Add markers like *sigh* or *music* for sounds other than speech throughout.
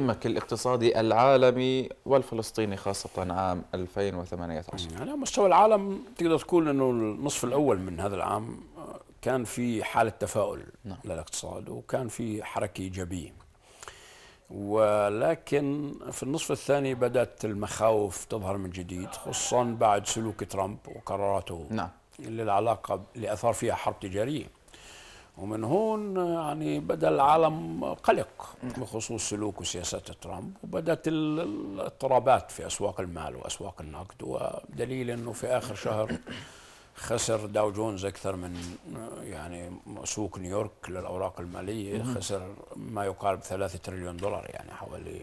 تمك الاقتصادي العالمي والفلسطيني خاصة عام 2018 على مستوى العالم تقدر تقول أنه النصف الأول من هذا العام آه، كان في حالة تفاؤل نعم. للاقتصاد وكان في حركة إيجابية ولكن في النصف الثاني بدأت المخاوف تظهر من جديد خصوصا بعد سلوك ترامب وقراراته نعم. العلاقة اللي أثار فيها حرب تجارية ومن هون يعني بدا العالم قلق بخصوص سلوك وسياسات ترامب وبدات الاضطرابات في اسواق المال واسواق النقد ودليل انه في اخر شهر خسر داو جونز اكثر من يعني سوق نيويورك للاوراق الماليه خسر ما يقارب 3 تريليون دولار يعني حوالي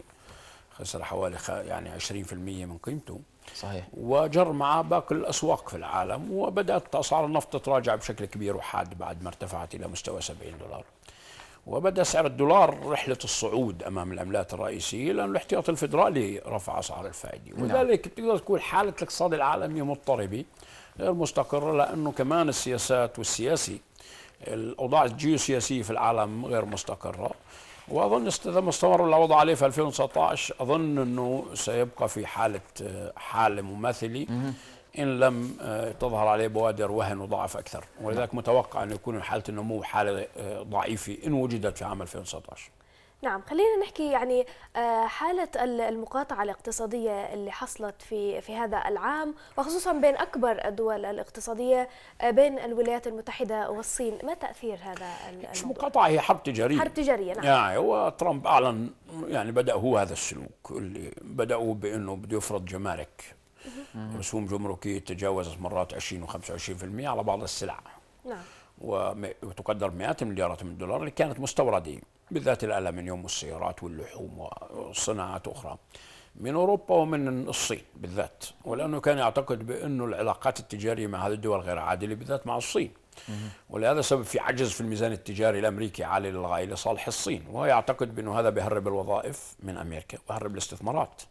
خسر حوالي يعني 20% من قيمته صحيح وجر معه باقي الاسواق في العالم وبدات اسعار النفط تتراجع بشكل كبير وحاد بعد ما ارتفعت الى مستوى 70 دولار وبدا سعر الدولار رحله الصعود امام العملات الرئيسيه لان الاحتياط الفدرالي رفع اسعار الفائده ولذلك نعم. تقدر تقول حاله الاقتصاد العالمي مضطربه غير مستقره لانه كمان السياسات والسياسي الاوضاع الجيوسياسيه في العالم غير مستقره واظن لما استمر العوض عليه في 2019 اظن انه سيبقى في حاله آه، حال مماثلي ان لم آه، تظهر عليه بوادر وهن وضعف اكثر ولذلك متوقع ان يكون حاله النمو حاله آه، ضعيفه ان وجدت في عام 2019 نعم خلينا نحكي يعني آه، حالة المقاطعة الاقتصادية اللي حصلت في في هذا العام وخصوصا بين أكبر الدول الاقتصادية آه، بين الولايات المتحدة والصين ما تأثير هذا الموضوع؟ مش مقاطعة هي حرب تجارية حرب تجارية نعم يعني هو ترامب أعلن يعني بدأ هو هذا السلوك اللي بدأوا بأنه بده يفرض جمارك رسوم جمركية تجاوزت مرات 20 و 25% على بعض السلع نعم وتقدر مئات المليارات من الدولار اللي كانت مستورده بالذات الالمنيوم والسيارات واللحوم وصناعات اخرى من اوروبا ومن الصين بالذات ولانه كان يعتقد بانه العلاقات التجاريه مع هذه الدول غير عادله بالذات مع الصين ولهذا سبب في عجز في الميزان التجاري الامريكي عالي للغايه لصالح الصين وهو يعتقد بانه هذا بيهرب الوظائف من امريكا ويهرب الاستثمارات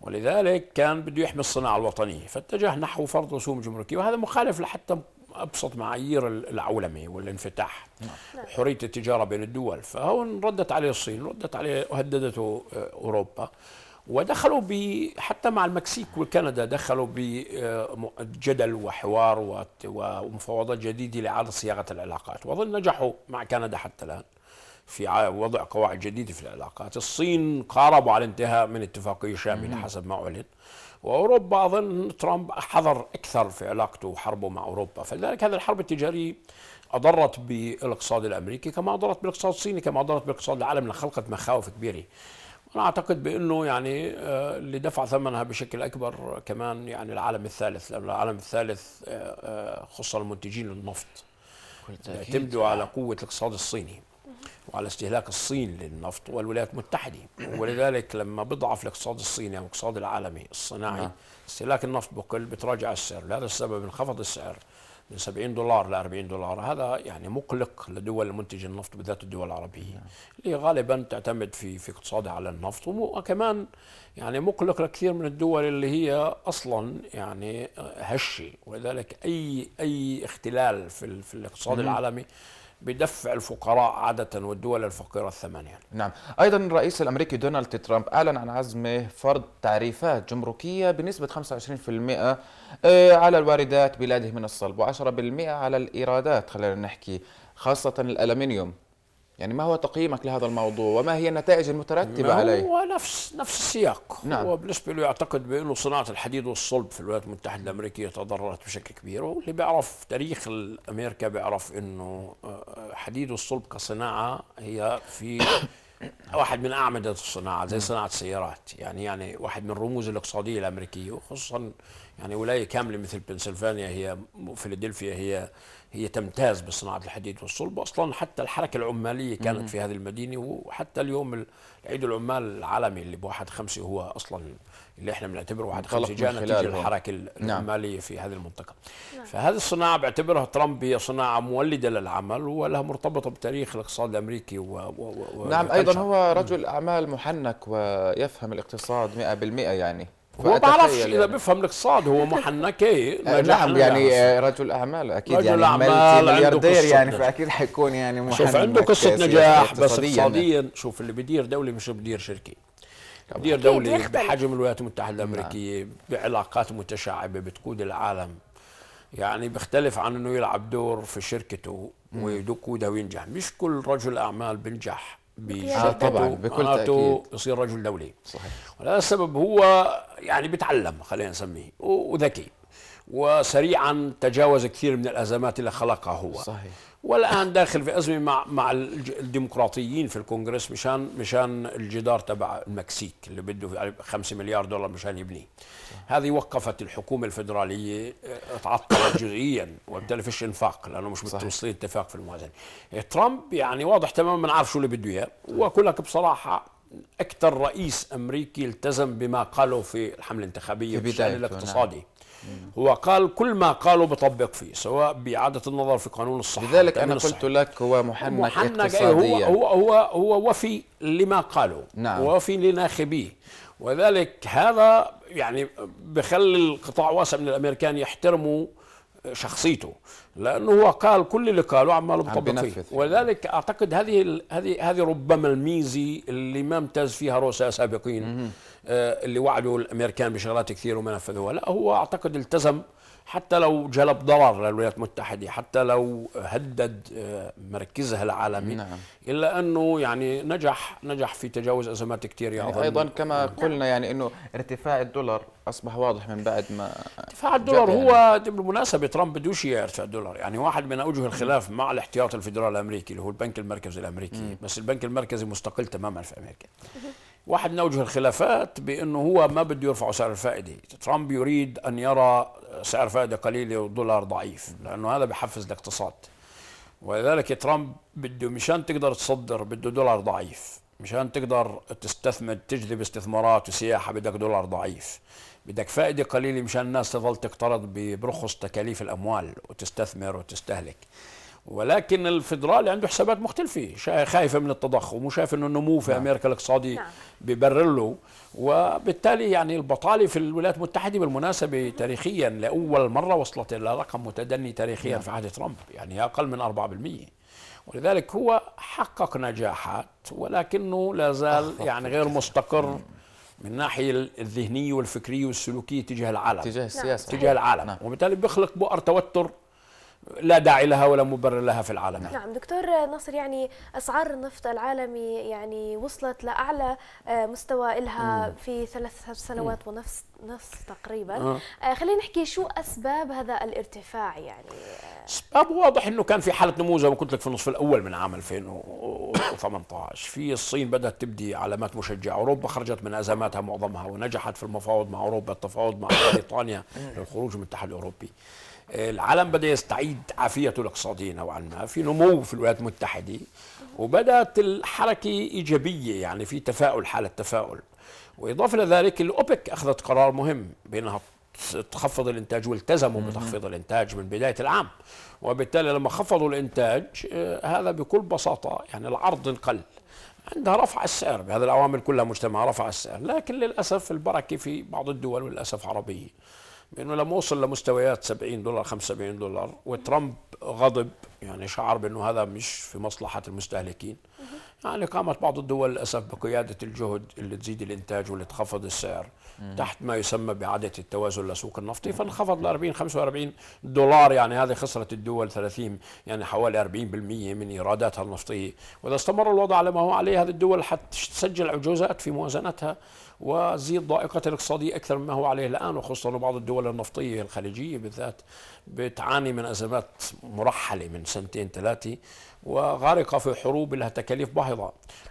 ولذلك كان بده يحمي الصناعه الوطنيه فاتجه نحو فرض رسوم جمركيه وهذا مخالف لحتى ابسط معايير العولمه والانفتاح وحريه نعم. نعم. التجاره بين الدول فهون ردت عليه الصين ردت عليه وهددته آه، اوروبا ودخلوا ب حتى مع المكسيك وكندا دخلوا بجدل آه، وحوار ومفاوضات جديده لاعاده صياغه العلاقات واظن نجحوا مع كندا حتى الان في وضع قواعد جديده في العلاقات الصين قاربوا على الانتهاء من اتفاقيه شامله حسب ما اعلن واوروبا اظن ترامب حذر اكثر في علاقته وحربه مع اوروبا فلذلك هذه الحرب التجاريه اضرت بالاقتصاد الامريكي كما اضرت بالاقتصاد الصيني كما اضرت باقتصاد العالم خلقت مخاوف كبيره انا اعتقد بانه يعني اللي آه، دفع ثمنها بشكل اكبر كمان يعني العالم الثالث لانه العالم الثالث آه، آه، خصوصا المنتجين للنفط يعتمدوا على قوه الاقتصاد الصيني وعلى استهلاك الصين للنفط والولايات المتحدة ولذلك لما بضعف الاقتصاد الصيني أو الاقتصاد العالمي الصناعي نعم. استهلاك النفط بقل بتراجع السعر لهذا السبب انخفض السعر من 70 دولار ل 40 دولار هذا يعني مقلق لدول منتج النفط بالذات الدول العربية نعم. اللي غالبا تعتمد في في اقتصادها على النفط وكمان يعني مقلق لكثير من الدول اللي هي أصلا يعني هشة ولذلك أي أي اختلال في, في الاقتصاد العالمي بدفع الفقراء عادة والدول الفقيرة الثمانية نعم أيضا الرئيس الأمريكي دونالد ترامب أعلن عن عزمه فرض تعريفات جمركية بنسبة 25% آه، على الواردات بلاده من الصلب و10% على الإيرادات خلينا نحكي خاصة الألمنيوم يعني ما هو تقييمك لهذا الموضوع وما هي النتائج المترتبة عليه؟ هو نفس نفس السياق نعم. هو بالنسبة له يعتقد بأنه صناعة الحديد والصلب في الولايات المتحدة الأمريكية تضررت بشكل كبير واللي بيعرف تاريخ أمريكا بيعرف أنه آه، حديد والصلب كصناعة هي في *coughs* واحد من أعمدة الصناعة زي نعم. صناعة السيارات يعني يعني واحد من الرموز الاقتصادية الأمريكية وخصوصا يعني ولاية كاملة مثل بنسلفانيا هي فيلادلفيا هي هي تمتاز بصناعة الحديد والصلب أصلا حتى الحركة العمالية كانت في هذه المدينة وحتى اليوم عيد العمال العالمي اللي بواحد خمسة هو أصلا اللي احنا بنعتبره واحد خمسة جاء نتيجة الحركة نعم. العمالية في هذه المنطقة نعم. فهذه الصناعة بعتبرها ترامب هي صناعة مولدة للعمل ولها مرتبطة بتاريخ الاقتصاد الأمريكي و, و... و... نعم أيضا هو رجل أعمال محنك ويفهم الاقتصاد 100% يعني هو ما بعرفش اذا يعني. بيفهم الاقتصاد هو محنكي *laughs* إيه؟ آه، نعم يعني آه، رجل اعمال اكيد رجل يعني أعمال ملياردير يعني فاكيد حيكون يعني محنك شوف عنده قصه نجاح بس اقتصاديا شوف اللي بدير دوله مش بدير شركه بدير دوله بحجم الولايات المتحده نعم. الامريكيه بعلاقات متشعبه بتقود العالم يعني بيختلف عن انه يلعب دور في شركته ويقودها وينجح مش كل رجل اعمال بينجح طبعا بكل تاكيد يصير رجل دولي صحيح وهذا السبب هو يعني بيتعلم خلينا نسميه وذكي وسريعا تجاوز كثير من الازمات اللي خلقها هو صحيح والان داخل في ازمه مع مع الديمقراطيين في الكونغرس مشان مشان الجدار تبع المكسيك اللي بده 5 يعني مليار دولار مشان يبنيه هذه وقفت الحكومه الفدراليه آه، تعطلت جزئيا وبالتالي فيش انفاق لانه مش متوصلين اتفاق في الموازنه آه، ترامب يعني واضح تماما عارف شو اللي بده اياه واقول لك بصراحه اكثر رئيس امريكي التزم بما قاله في الحمله الانتخابيه في نعم. الاقتصادي نعم. هو قال كل ما قالوا بطبق فيه سواء بإعادة النظر في قانون الصحة لذلك أنا قلت لك هو محنك, محنك اقتصاديا هو, هو, هو, هو وفي لما قالوا نعم. وفي لناخبيه وذلك هذا يعني بخلي القطاع واسع من الأمريكان يحترموا شخصيته لانه هو قال كل اللي قاله عماله بيطبق فيه ولذلك اعتقد هذه هذه هذه ربما الميزه اللي ما امتاز فيها رؤساء سابقين آه، اللي وعدوا الامريكان بشغلات كثير وما نفذوها لا هو اعتقد التزم حتى لو جلب ضرر للولايات المتحده حتى لو هدد آه، مركزها العالمي نعم. الا انه يعني نجح نجح في تجاوز ازمات كثير يعني, يعني ايضا كما نعم. قلنا يعني انه ارتفاع الدولار اصبح واضح من بعد ما ارتفاع الدولار هو يعني. بالمناسبه ترامب بدوش يرفع الدولار يعني واحد من اوجه الخلاف مع الاحتياط الفدرالي الامريكي اللي هو البنك المركزي الامريكي مم. بس البنك المركزي مستقل تماما في امريكا واحد من اوجه الخلافات بانه هو ما بده يرفع سعر الفائده ترامب يريد ان يرى سعر فائده قليله والدولار ضعيف لانه هذا بحفز الاقتصاد ولذلك ترامب بده مشان تقدر تصدر بده دولار ضعيف مشان تقدر تستثمر تجذب استثمارات وسياحه بدك دولار ضعيف بدك فائده قليله مشان الناس تظل تقترض برخص تكاليف الاموال وتستثمر وتستهلك ولكن الفدرالي عنده حسابات مختلفة خايفة من التضخم وشايف أنه النمو في نعم. أمريكا الاقتصادي نعم. ببرر له وبالتالي يعني البطالة في الولايات المتحدة بالمناسبة تاريخيا لأول مرة وصلت إلى رقم متدني تاريخيا نعم. في عهد ترامب يعني أقل من 4% ولذلك هو حقق نجاحات ولكنه لا زال يعني غير مستقر نعم. من الناحيه الذهنيه والفكريه والسلوكيه تجاه العالم تجاه نعم. السياسه تجاه العالم نعم. وبالتالي بيخلق بؤر توتر لا داعي لها ولا مبرر لها في العالم نعم, نعم. دكتور نصر يعني اسعار النفط العالمي يعني وصلت لاعلى آه، مستوى لها في ثلاث سنوات ونصف نص تقريبا آه. آه خلينا نحكي شو اسباب هذا الارتفاع يعني آه. اسباب واضح انه كان في حاله نمو زي ما قلت لك في النصف الاول من عام 2018 في الصين بدات تبدي علامات مشجعه اوروبا خرجت من ازماتها معظمها ونجحت في المفاوض مع اوروبا التفاوض مع بريطانيا للخروج من الاتحاد الاوروبي العالم بدا يستعيد عافيته الاقتصاديه نوعا ما في نمو في الولايات المتحده وبدات الحركه ايجابيه يعني في تفاؤل حاله تفاؤل واضافه الى ذلك الاوبك اخذت قرار مهم بانها تخفض الانتاج والتزموا بتخفيض الانتاج من بدايه العام وبالتالي لما خفضوا الانتاج آه، هذا بكل بساطه يعني العرض انقل عندها رفع السعر بهذه العوامل كلها مجتمع رفع السعر لكن للاسف البركه في بعض الدول وللاسف عربيه بانه لما وصل لمستويات 70 دولار 75 دولار وترامب غضب يعني شعر بانه هذا مش في مصلحه المستهلكين يعني قامت بعض الدول للاسف بقياده الجهد اللي تزيد الانتاج واللي تخفض السعر مم. تحت ما يسمى باعاده التوازن لسوق النفطي فانخفض ل 40 45 دولار يعني هذه خسرت الدول 30 يعني حوالي 40% من ايراداتها النفطيه واذا استمر الوضع على ما هو عليه هذه الدول حتسجل عجوزات في موازنتها وتزيد ضائقة الاقتصادية أكثر مما هو عليه الآن وخصوصا بعض الدول النفطية الخليجية بالذات بتعاني من أزمات مرحلة من سنتين ثلاثة وغرق في حروب لها تكاليف باهظة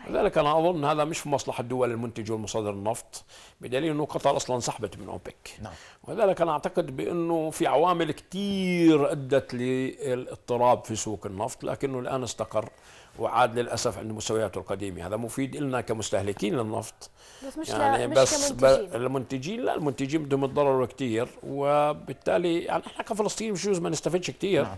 طيب. لذلك أنا أظن هذا مش في مصلحة الدول المنتجة والمصادر النفط بدليل أنه قطر أصلا سحبت من أوبك نعم. ولذلك أنا أعتقد بأنه في عوامل كتير أدت للاضطراب في سوق النفط لكنه الآن استقر وعاد للاسف عند مستوياته القديمه هذا مفيد لنا كمستهلكين للنفط بس مش يعني لا بس كمنتجين. المنتجين لا المنتجين بدهم يتضرروا كثير وبالتالي يعني احنا كفلسطينيين بشوز ما نستفدش كثير نعم.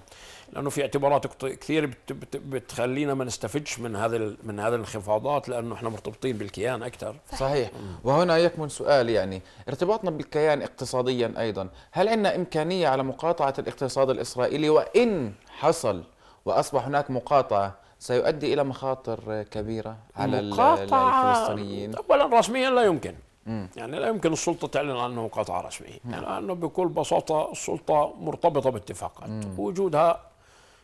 لانه في اعتبارات كثير بتخلينا ما نستفدش من هذا من هذه الانخفاضات لانه احنا مرتبطين بالكيان اكثر صحيح م. وهنا يكمن سؤال يعني ارتباطنا بالكيان اقتصاديا ايضا هل عندنا امكانيه على مقاطعه الاقتصاد الاسرائيلي وان حصل واصبح هناك مقاطعه سيؤدي الى مخاطر كبيره على الفلسطينيين اولا رسميا لا يمكن مم. يعني لا يمكن السلطة تعلن عنه مقاطعة رسمية لأنه نعم. يعني بكل بساطة السلطة مرتبطة باتفاقات وجودها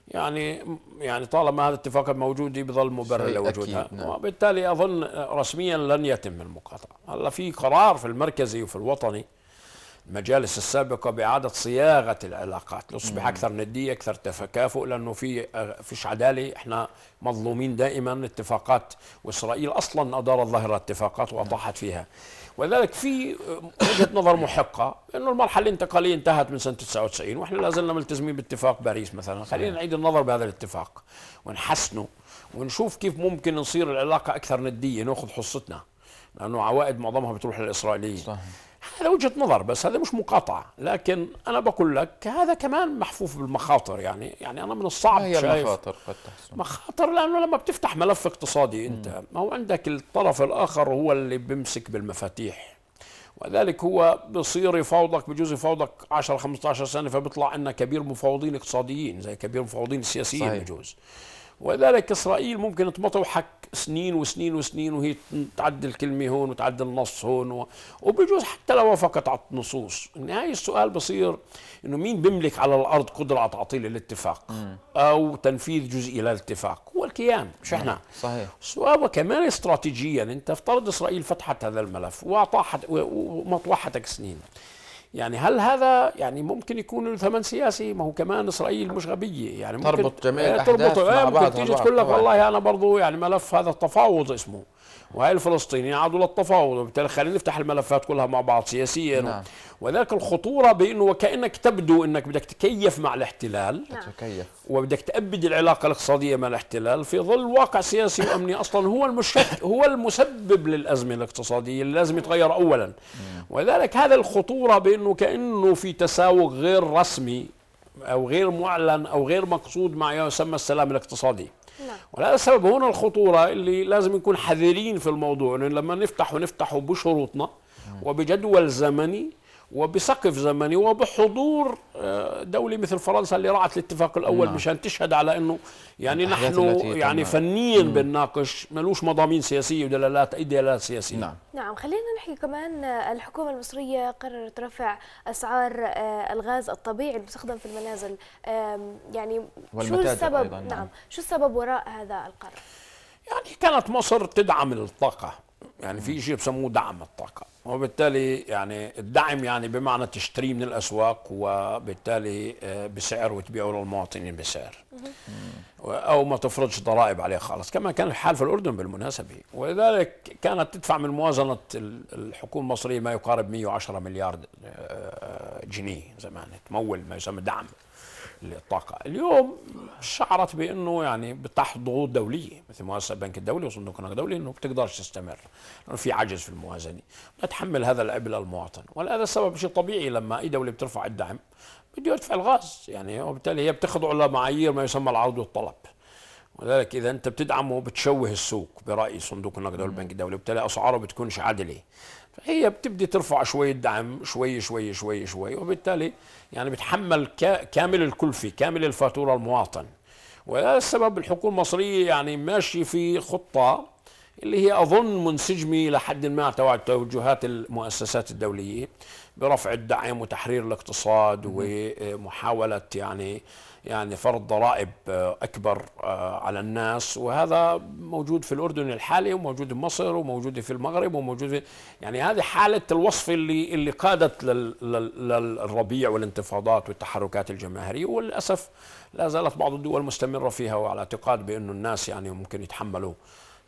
يعني يعني طالما هذا الاتفاق موجود بظل مبرر لوجودها نعم. وبالتالي أظن رسميا لن يتم المقاطعة هلا في قرار في المركزي وفي الوطني المجالس السابقه باعاده صياغه العلاقات نصبح اكثر نديه اكثر تكافؤ لانه في آه، فيش عداله احنا مظلومين دائما اتفاقات واسرائيل اصلا ادارت ظاهره اتفاقات واطاحت فيها ولذلك في آه، وجهه نظر محقه انه المرحله الانتقاليه انتهت من سنه 99 واحنا لا زلنا ملتزمين باتفاق باريس مثلا خلينا نعيد النظر بهذا الاتفاق ونحسنه ونشوف كيف ممكن نصير العلاقه اكثر نديه ناخذ حصتنا لانه عوائد معظمها بتروح للاسرائيليين صحيح. هذا وجهة نظر بس هذا مش مقاطعة لكن أنا بقول لك هذا كمان محفوف بالمخاطر يعني يعني أنا من الصعب هي شايف المخاطر قد تحصل مخاطر لأنه لما بتفتح ملف اقتصادي أنت ما هو عندك الطرف الآخر هو اللي بيمسك بالمفاتيح وذلك هو بصير يفاوضك بجوز يفاوضك 10 15 سنة فبيطلع عندنا كبير مفاوضين اقتصاديين زي كبير مفاوضين سياسيين بجوز ولذلك اسرائيل ممكن تمطوحك سنين وسنين وسنين وهي تعدل كلمه هون وتعدل نص هون و... وبجوز حتى لو وافقت على النصوص النهاية السؤال بصير انه مين بيملك على الارض قدره على تعطيل الاتفاق مم. او تنفيذ جزئي للاتفاق هو الكيان مش احنا صحيح السؤال وكمان استراتيجيا انت افترض اسرائيل فتحت هذا الملف وطاحت ومطوحتك سنين يعني هل هذا يعني ممكن يكون له ثمن سياسي ما هو كمان اسرائيل مش غبيه يعني ممكن تربط جميع آه، الاحداث تربط آه، مع بعض تيجي تقول لك والله انا برضه يعني ملف هذا التفاوض اسمه وهي الفلسطينيين عادوا للتفاوض وبالتالي خلينا نفتح الملفات كلها مع بعض سياسيا نعم. وذلك الخطوره بانه وكانك تبدو انك بدك تكيف مع الاحتلال نعم. تكيف وبدك تأبد العلاقه الاقتصاديه مع الاحتلال في ظل واقع سياسي وامني اصلا هو المش هو المسبب للازمه الاقتصاديه اللي لازم يتغير اولا نعم. وذلك هذا الخطوره بانه كانه في تساوق غير رسمي او غير معلن او غير مقصود مع ما يسمى السلام الاقتصادي نعم. ولهذا السبب هنا الخطورة اللي لازم نكون حذرين في الموضوع لأن لما نفتح ونفتح بشروطنا نعم. وبجدول زمني وبسقف زمني وبحضور آه، دولة مثل فرنسا اللي راعت الاتفاق الأول نعم. مشان تشهد على أنه يعني نحن يعني فنيا بنناقش ملوش مضامين سياسية ودلالات أي دلالات سياسية نعم. نعم خلينا نحكي كمان آه، الحكومة المصرية قررت رفع أسعار آه، الغاز الطبيعي المستخدم في المنازل يعني شو السبب أيضاً. نعم. نعم شو السبب وراء هذا القرار يعني كانت مصر تدعم الطاقة يعني في شيء بسموه دعم الطاقة وبالتالي يعني الدعم يعني بمعنى تشتريه من الأسواق وبالتالي آه، بسعر وتبيعه للمواطنين بسعر أو ما تفرضش ضرائب عليه خالص كما كان الحال في الأردن بالمناسبة ولذلك كانت تدفع من موازنة الحكومة المصرية ما يقارب 110 مليار آه، جنيه زمان تمول ما يسمى دعم للطاقة اليوم شعرت بأنه يعني بتحت ضغوط دولية مثل مؤسسة البنك الدولي وصندوق النقد الدولي أنه بتقدرش تستمر لأنه في عجز في الموازنة تحمل هذا العبء للمواطن وهذا السبب شيء طبيعي لما أي دولة بترفع الدعم بده يدفع الغاز يعني وبالتالي هي بتخضع لمعايير ما يسمى العرض والطلب ولذلك اذا انت بتدعمه بتشوه السوق براي صندوق النقد والبنك الدولي وبالتالي اسعاره بتكونش عادله هي بتبدي ترفع شوية دعم شوي شوي شوي شوي وبالتالي يعني بتحمل كامل الكلفة كامل الفاتورة المواطن وهذا السبب الحكومة المصرية يعني ماشية في خطة اللي هي أظن منسجمة لحد ما تبع توجهات المؤسسات الدولية برفع الدعم وتحرير الاقتصاد ومحاولة يعني يعني فرض ضرائب آه، أكبر آه، على الناس وهذا موجود في الأردن الحالي وموجود في مصر وموجود في المغرب وموجود في يعني هذه حالة الوصف اللي اللي قادت للربيع والانتفاضات والتحركات الجماهيرية وللأسف لا زالت بعض الدول مستمرة فيها وعلى اعتقاد بأنه الناس يعني ممكن يتحملوا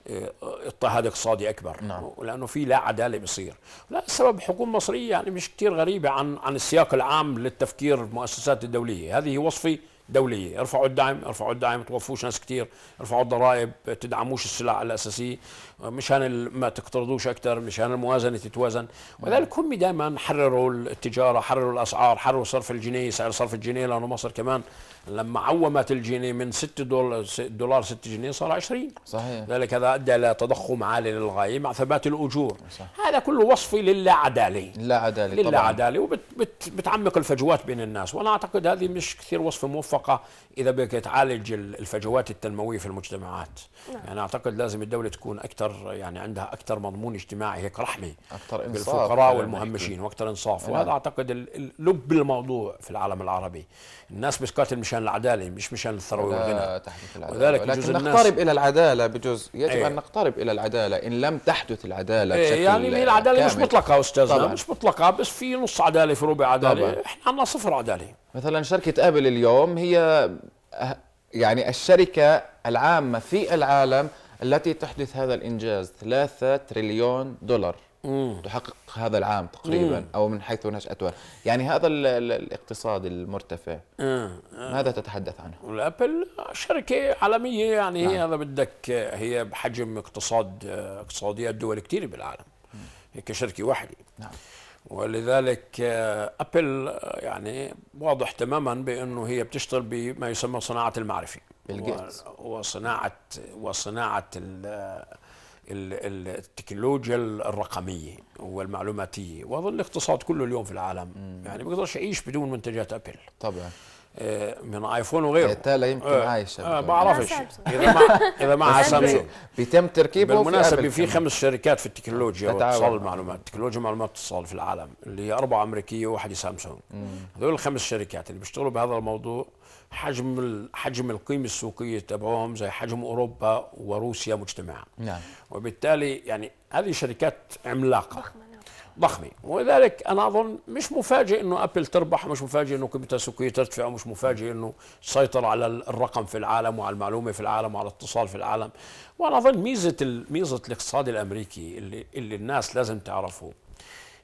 آه، اضطهاد اقتصادي اكبر نعم. لانه في لا عداله بصير لا السبب حكومه مصريه يعني مش كثير غريبه عن عن السياق العام للتفكير المؤسسات الدوليه هذه وصفي دوليه ارفعوا الدعم ارفعوا الدعم توفوش ناس كثير ارفعوا الضرائب تدعموش السلع الاساسيه مشان ما تقترضوش اكثر مشان الموازنه تتوازن ولذلك هم دائما حرروا التجاره حرروا الاسعار حرروا صرف الجنيه سعر صرف الجنيه لانه مصر كمان لما عومت الجنيه من 6 دولار دولار 6 جنيه صار 20 صحيح ذلك هذا ادى الى تضخم عالي للغايه مع ثبات الاجور صح. هذا كله وصفي للا عداله لا عداله للا عداله وبتعمق الفجوات بين الناس وانا اعتقد هذه مش كثير وصفه موفقه اذا بدك تعالج الفجوات التنمويه في المجتمعات نعم. يعني اعتقد لازم الدوله تكون اكثر اكثر يعني عندها اكثر مضمون اجتماعي هيك رحمه اكثر انصاف بالفقراء والمهمشين واكثر انصاف يعني وهذا اعتقد لب الموضوع في العالم العربي الناس بتقاتل مشان العداله مش مشان الثروه والغنى بجوز لكن نقترب الى العداله بجوز يجب ايه ان نقترب الى العداله ان لم تحدث العداله ايه بشكل يعني هي العداله كامل. مش مطلقه استاذنا مش مطلقه بس في نص عداله في ربع عداله طبعا. احنا عندنا صفر عداله مثلا شركه ابل اليوم هي يعني الشركه العامه في العالم التي تحدث هذا الإنجاز 3 تريليون دولار مم. تحقق هذا العام تقريبا مم. أو من حيث نشأتها يعني هذا الاقتصاد المرتفع آه. آه. ماذا تتحدث عنه؟ الابل شركة عالمية يعني نعم. هذا بدك هي بحجم اقتصاد آه، اقتصاديات دول كثيرة بالعالم مم. هي كشركة واحدة نعم ولذلك آه، ابل آه، يعني واضح تماما بانه هي بتشتغل بما يسمى صناعه المعرفه بيل جيتس وصناعه وصناعه التكنولوجيا الرقميه والمعلوماتيه واظن الاقتصاد كله اليوم في العالم مم. يعني ما بقدرش اعيش بدون منتجات ابل طبعا آه، من ايفون وغيره بالتالي يمكن آه عايشه آه بعرفش اذا مع اذا معها *laughs* سامسونج بيتم تركيبه بالمناسبه في, في خمس شركات في التكنولوجيا واتصال المعلومات تكنولوجيا معلومات اتصال في العالم اللي هي اربعه امريكيه وواحده سامسونج هذول الخمس شركات اللي بيشتغلوا بهذا الموضوع حجم حجم القيمه السوقيه تبعهم زي حجم اوروبا وروسيا مجتمعه نعم. وبالتالي يعني هذه شركات عملاقه ضخمه نعم. ضخمه ولذلك انا اظن مش مفاجئ انه ابل تربح مش مفاجئ انه قيمتها السوقيه ترتفع ومش مفاجئ انه تسيطر على الرقم في العالم وعلى المعلومه في العالم وعلى الاتصال في العالم وانا اظن ميزه ميزه الاقتصاد الامريكي اللي اللي الناس لازم تعرفه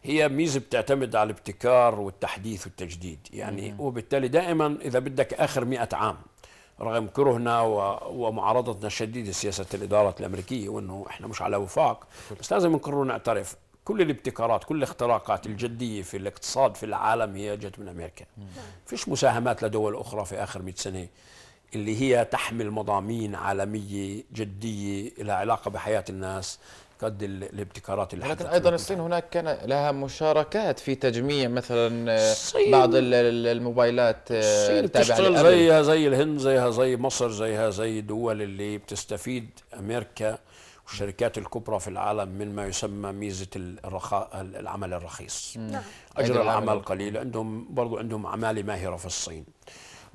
هي ميزه بتعتمد على الابتكار والتحديث والتجديد يعني وبالتالي دائما اذا بدك اخر مئة عام رغم كرهنا ومعارضتنا الشديده لسياسه الاداره الامريكيه وانه احنا مش على وفاق بس لازم نقرر نعترف كل الابتكارات كل الاختراقات الجدية في الاقتصاد في العالم هي جت من أمريكا فيش مساهمات لدول أخرى في آخر 100 سنة اللي هي تحمل مضامين عالمية جدية لها علاقة بحياة الناس قد الابتكارات اللي لكن ايضا الصين هناك كان لها مشاركات في تجميع مثلا الصين بعض الموبايلات آه، التابعه زيها زي الهند زيها زي مصر زيها زي دول اللي بتستفيد امريكا والشركات الكبرى في العالم من ما يسمى ميزه الرخاء العمل الرخيص نعم. اجر العمل قليل عندهم برضو عندهم عماله ماهره في الصين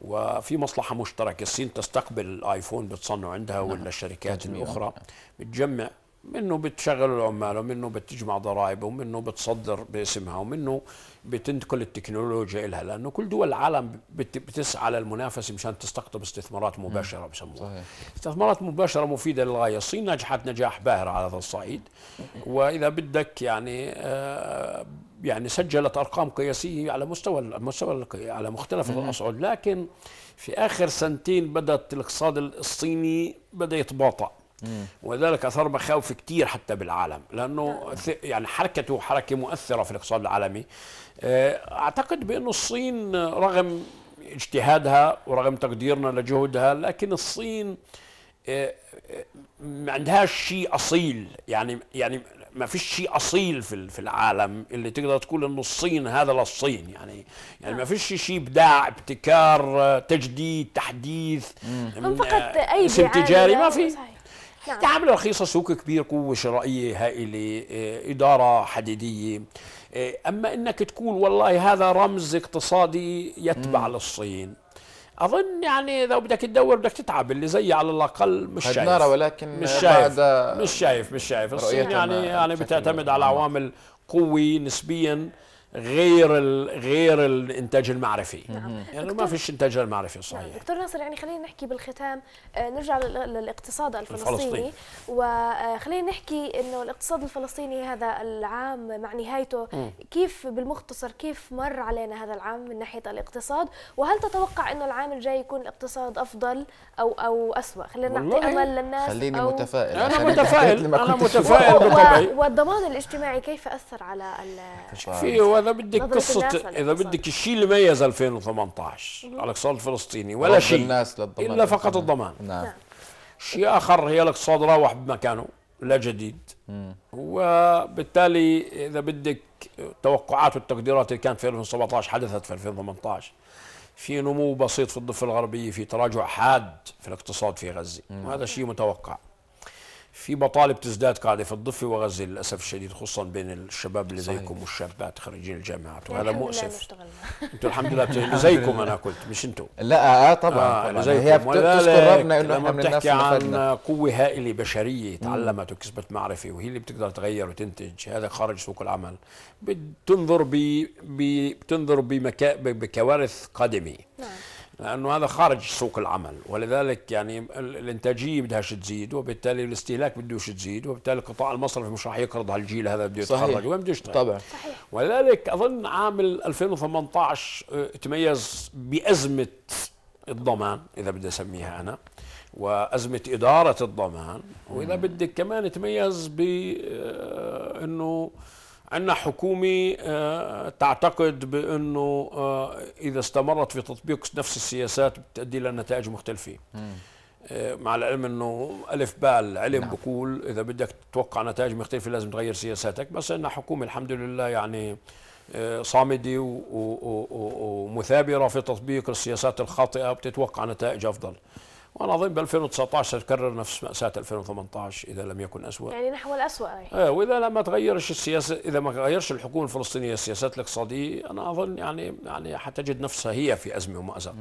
وفي مصلحه مشتركه الصين تستقبل الايفون بتصنعه عندها نعم. ولا الشركات الاخرى بتجمع منه بتشغل العمال ومنه بتجمع ضرائب ومنه بتصدر باسمها ومنه بتنتقل التكنولوجيا إلها لأنه كل دول العالم بتسعى للمنافسة مشان تستقطب استثمارات مباشرة بسموها استثمارات مباشرة مفيدة للغاية الصين نجحت نجاح باهر على هذا الصعيد وإذا بدك يعني آه يعني سجلت ارقام قياسيه على مستوى مستوى على مختلف الاصعد لكن في اخر سنتين بدات الاقتصاد الصيني بدا يتباطأ ولذلك اثار مخاوف كثير حتى بالعالم لانه يعني حركته حركه مؤثره في الاقتصاد العالمي آه، اعتقد بانه الصين رغم اجتهادها ورغم تقديرنا لجهودها لكن الصين آه، آه، ما عندهاش شيء اصيل يعني يعني ما فيش شيء اصيل في في العالم اللي تقدر تقول انه الصين هذا للصين يعني يعني ما فيش شيء ابداع ابتكار تجديد تحديث فقط اي تجاري ما يعني في نعم. تعامل رخيصة سوق كبير قوة شرائية هائلة آه، إدارة حديدية آه، أما أنك تقول والله هذا رمز اقتصادي يتبع مم. للصين اظن يعني لو بدك تدور بدك تتعب اللي زي على الاقل مش شايف نارة ولكن مش شايف مش شايف مش شايف الصين يعني يعني بتعتمد على عوامل قوي نسبيا غير غير غير الانتاج المعرفي نعم. يعني ما فيش انتاج المعرفي صحيح نعم. دكتور ناصر يعني خلينا نحكي بالختام آه، نرجع للاقتصاد الفلسطيني وخلينا آه، نحكي انه الاقتصاد الفلسطيني هذا العام مع نهايته م. كيف بالمختصر كيف مر علينا هذا العام من ناحيه الاقتصاد وهل تتوقع انه العام الجاي يكون الاقتصاد افضل او او اسوء خلينا نعطي امل للناس خليني أو متفائل انا متفائل انا متفائل بالطبع والضمان الاجتماعي كيف اثر على في واذا بدك قصه اذا بدك بدك الشيء اللي ميز 2018 الاقتصاد الفلسطيني ولا شيء الناس للضمان الا فقط الضمان نعم شيء اخر هي الاقتصاد راوح بمكانه لا جديد وبالتالي اذا بدك التوقعات والتقديرات اللي كانت في 2017 حدثت في 2018 في نمو بسيط في الضفه الغربيه في تراجع حاد في الاقتصاد في غزه وهذا شيء متوقع في مطالب تزداد قاعده في الضفه وغزه للاسف الشديد خصوصا بين الشباب اللي زيكم والشابات خريجين الجامعات طيب، وهذا مؤسف انتم الحمد لله بتشتغلوا *laughs* زيكم انا قلت مش انتم لا آه،, اه طبعا, آه زيكم. هي بتذكر ربنا انه احنا من الناس عن قوه هائله بشريه تعلمت وكسبت معرفه وهي اللي بتقدر تغير وتنتج هذا خارج سوق العمل بتنظر ب بتنظر بكوارث قادمه نعم لانه هذا خارج سوق العمل ولذلك يعني الانتاجيه بدهاش تزيد وبالتالي الاستهلاك بدوش تزيد وبالتالي القطاع المصرفي مش راح يقرض هالجيل هذا بده يتخرج وين بده يشتغل طبعا صحيح. ولذلك اظن عام 2018 آه، تميز بازمه الضمان اذا بدي اسميها انا وازمه اداره الضمان واذا بدك كمان تميز بانه انه عندنا حكومة آه، تعتقد بأنه آه، إذا استمرت في تطبيق نفس السياسات بتؤدي إلى نتائج مختلفة آه، مع العلم أنه ألف بال علم نعم. بقول إذا بدك تتوقع نتائج مختلفة لازم تغير سياساتك بس عندنا حكومة الحمد لله يعني صامدة ومثابرة في تطبيق السياسات الخاطئة بتتوقع نتائج أفضل وانا اظن ب 2019 ستكرر نفس ماساه 2018 اذا لم يكن اسوء يعني نحو الاسوء يعني. إيه، واذا لم تغيرش السياسه اذا ما تغيرش الحكومه الفلسطينيه السياسات الاقتصاديه انا اظن يعني يعني حتجد نفسها هي في ازمه ومازق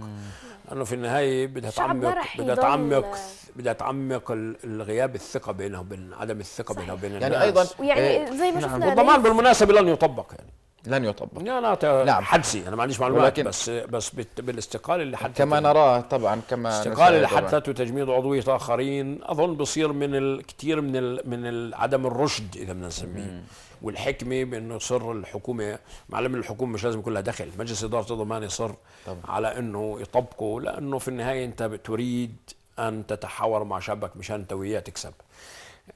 لانه في النهايه بدها تعمق بدها تعمق بدها تعمق الغياب الثقه بينها وبين عدم الثقه بينها وبين يعني ايضا يعني زي ما نعم، شفنا نعم. والضمان بالمناسبه لن يطبق يعني لن يطبق لا لا نعم حدسي انا ما عنديش معلومات ولكن بس بس بالاستقاله اللي حدثت كما نراه طبعا كما الاستقاله اللي حدثت تجميد عضويه اخرين اظن بصير من الكثير من ال من عدم الرشد اذا بدنا نسميه والحكمه بانه صر الحكومه معلم الحكومه مش لازم يكون لها دخل مجلس اداره الضمان يصر طبعا. على انه يطبقه لانه في النهايه انت تريد ان تتحاور مع شعبك مشان انت وياه تكسب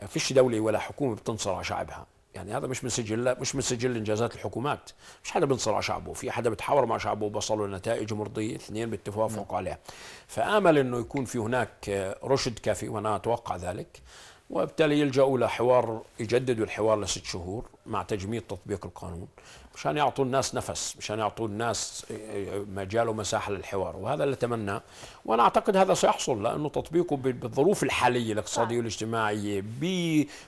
فيش دوله ولا حكومه بتنصر على شعبها يعني هذا مش من سجل مش من سجل انجازات الحكومات مش حدا بينصر على شعبه في حدا بتحاور مع شعبه وبصلوا لنتائج مرضيه اثنين بالتوافق نعم. عليها فامل انه يكون في هناك آه، رشد كافي وانا اتوقع ذلك وبالتالي يلجأوا لحوار يجددوا الحوار لست شهور مع تجميد تطبيق القانون مشان يعطوا الناس نفس مشان يعطوا الناس آه، آه، مجال ومساحة للحوار وهذا اللي أتمناه وأنا أعتقد هذا سيحصل لأنه تطبيقه بالظروف الحالية الاقتصادية نعم. والاجتماعية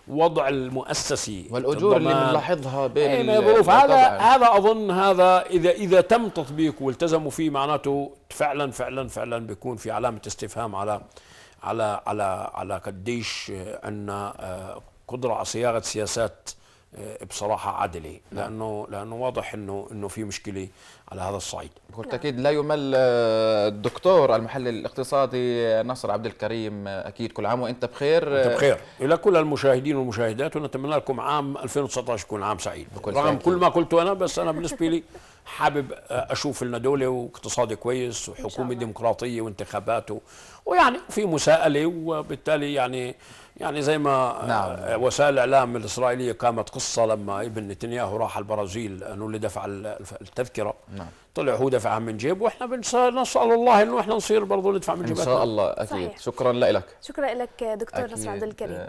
بوضع المؤسسي والأجور اللي بنلاحظها بين الظروف هذا هذا أظن هذا إذا إذا تم تطبيقه والتزموا فيه معناته فعلا فعلا فعلا بيكون في علامة استفهام على على على على قديش ان آه، قدره على صياغه سياسات آه، بصراحه عادله نعم. لانه لانه واضح انه انه في مشكله على هذا الصعيد بالتاكيد لا يمل آه، الدكتور المحلل الاقتصادي نصر عبد الكريم اكيد كل عام وانت بخير انت بخير الى كل المشاهدين والمشاهدات ونتمنى لكم عام 2019 يكون عام سعيد رغم كل ما قلته انا بس انا بالنسبه لي حابب اشوف لنا دوله واقتصاد كويس وحكومه ديمقراطيه وانتخاباته ويعني في مساءله وبالتالي يعني يعني زي ما نعم. وسائل الاعلام الاسرائيليه قامت قصه لما ابن نتنياهو راح البرازيل انه اللي دفع التذكره نعم. طلع هو دفعها من جيب واحنا نسال الله انه احنا نصير برضه ندفع من جيبنا ان شاء الله اكيد صحيح. شكرا لك شكرا لك دكتور نصر عبد الكريم